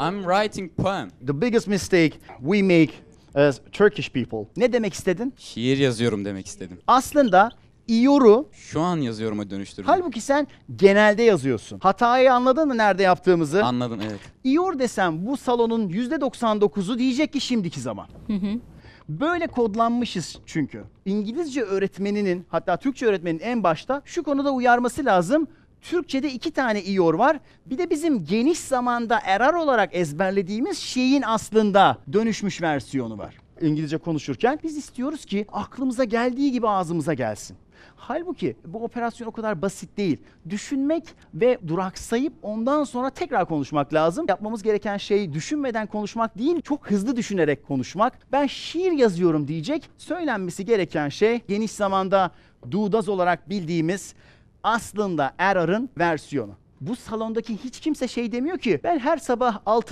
I'm writing poem. The biggest mistake we make as Turkish people. Ne demek istedin? Şiir yazıyorum demek istedim. Aslında iyoru Şu an yazıyoruma dönüştürdüm. halbuki sen genelde yazıyorsun. Hatayı anladın mı nerede yaptığımızı? Anladım evet. İyor desem bu salonun %99'u diyecek ki şimdiki zaman. Böyle kodlanmışız çünkü. İngilizce öğretmeninin hatta Türkçe öğretmeninin en başta şu konuda uyarması lazım. Türkçe'de iki tane iyor var. Bir de bizim geniş zamanda erar olarak ezberlediğimiz şeyin aslında dönüşmüş versiyonu var. İngilizce konuşurken biz istiyoruz ki aklımıza geldiği gibi ağzımıza gelsin. Halbuki bu operasyon o kadar basit değil. Düşünmek ve duraksayıp ondan sonra tekrar konuşmak lazım. Yapmamız gereken şey düşünmeden konuşmak değil, çok hızlı düşünerek konuşmak. Ben şiir yazıyorum diyecek. Söylenmesi gereken şey geniş zamanda dudaz olarak bildiğimiz aslında Erar'ın versiyonu. Bu salondaki hiç kimse şey demiyor ki ben her sabah 6